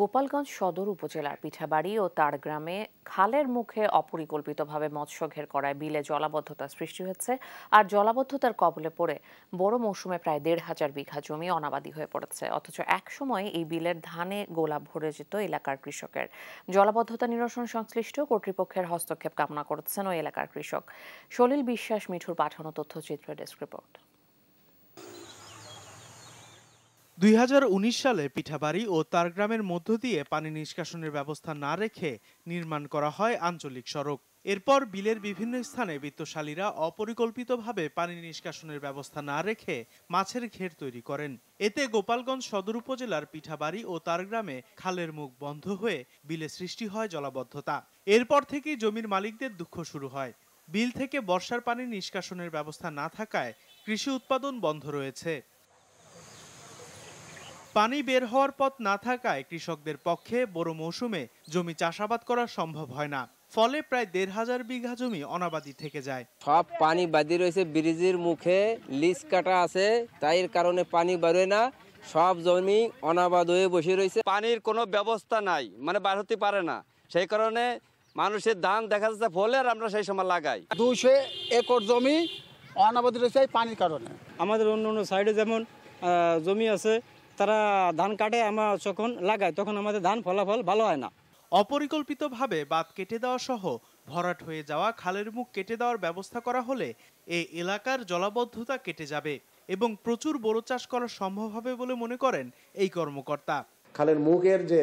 গোপালগঞ্জ সদর উপজেলার পিঠাবাড়ি ও তার গ্রামে খালের মুখে অপরিকল্পিতভাবে মৎস্য ঘের করায় বিলে জলাবদ্ধতা সৃষ্টি হয়েছে আর জলাবদ্ধতার কবলে পড়ে বড় মৌসুমে প্রায় দেড় হাজার বিঘা জমি অনাবাদি হয়ে পড়েছে অথচ একসময় এই বিলের ধানে গোলাপ ভরে যেত এলাকার কৃষকের জলাবদ্ধতা নিরসন সংশ্লিষ্ট কর্তৃপক্ষের হস্তক্ষেপ কামনা করছেন ওই এলাকার কৃষক সলিল বিশ্বাস মিঠুর পাঠানো তথ্যচিত্র ডেস্ক রিপোর্ট দুই সালে পিঠাবাড়ি ও তার গ্রামের মধ্য দিয়ে পানি নিষ্কাশনের ব্যবস্থা না রেখে নির্মাণ করা হয় আঞ্চলিক সড়ক এরপর বিলের বিভিন্ন স্থানে বিত্তশালীরা অপরিকল্পিতভাবে পানি নিষ্কাশনের ব্যবস্থা না রেখে মাছের ঘের তৈরি করেন এতে গোপালগঞ্জ সদর উপজেলার পিঠাবাড়ি ও তার গ্রামে খালের মুখ বন্ধ হয়ে বিলে সৃষ্টি হয় জলাবদ্ধতা এরপর থেকেই জমির মালিকদের দুঃখ শুরু হয় বিল থেকে বর্ষার পানি নিষ্কাশনের ব্যবস্থা না থাকায় কৃষি উৎপাদন বন্ধ রয়েছে পানি বের হওয়ার পথ না থাকায় কৃষকদের পক্ষে বড় মৌসুমে জমি চাষাবাদ করা সম্ভব হয় না ফলে প্রায় দেড় হাজার বিঘা জমি অনাবাদি থেকে যায় সব পানি বাদি রয়েছে ব্রিজের মুখে লিজ কাটা আছে তাই কারণে পানি বাড়ে না সব জমি অনাবাদ হয়ে বসে রয়েছে পানির কোনো ব্যবস্থা নাই মানে বার হতে পারে না সেই কারণে মানুষের ধান দেখা যাচ্ছে ফলে আর আমরা সেই সময় লাগাই দুশো একর জমি অনাবাদি রয়েছে পানির কারণে আমাদের অন্য অন্য সাইডে যেমন জমি আছে তারা ধান কাটে আমরা যখন লাগায় তখন আমাদের ধান ফলাফল ভালো হয় না অপরিকল্পিতভাবে বাঁধ কেটে দেওয়া সহ ভরাট হয়ে যাওয়া খালের মুখ কেটে দেওয়ার ব্যবস্থা করা হলে এই এলাকার জলাবদ্ধতা কেটে যাবে এবং প্রচুর বোরো চাষ করা সম্ভব হবে বলে মনে করেন এই কর্মকর্তা খালের মুখের যে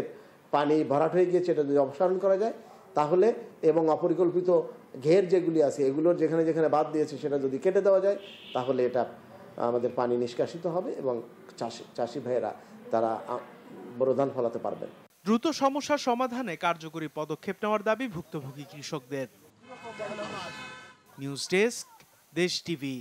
পানি ভরাট হয়ে গিয়েছে এটা যদি অপসারণ করা যায় তাহলে এবং অপরিকল্পিত ঘের যেগুলি আছে এগুলোর যেখানে যেখানে বাদ দিয়েছে সেটা যদি কেটে দেওয়া যায় তাহলে এটা আমাদের পানি নিষ্কাশিত হবে এবং চাষি চাষি ভাইয়েরা তারা বড় ধান ফলাতে পারবেন দ্রুত সমস্যা সমাধানে কার্যকরী পদক্ষেপ নেওয়ার দাবি ভুক্তভোগী কৃষকদের নিউজ ডেস্ক দেশ টিভি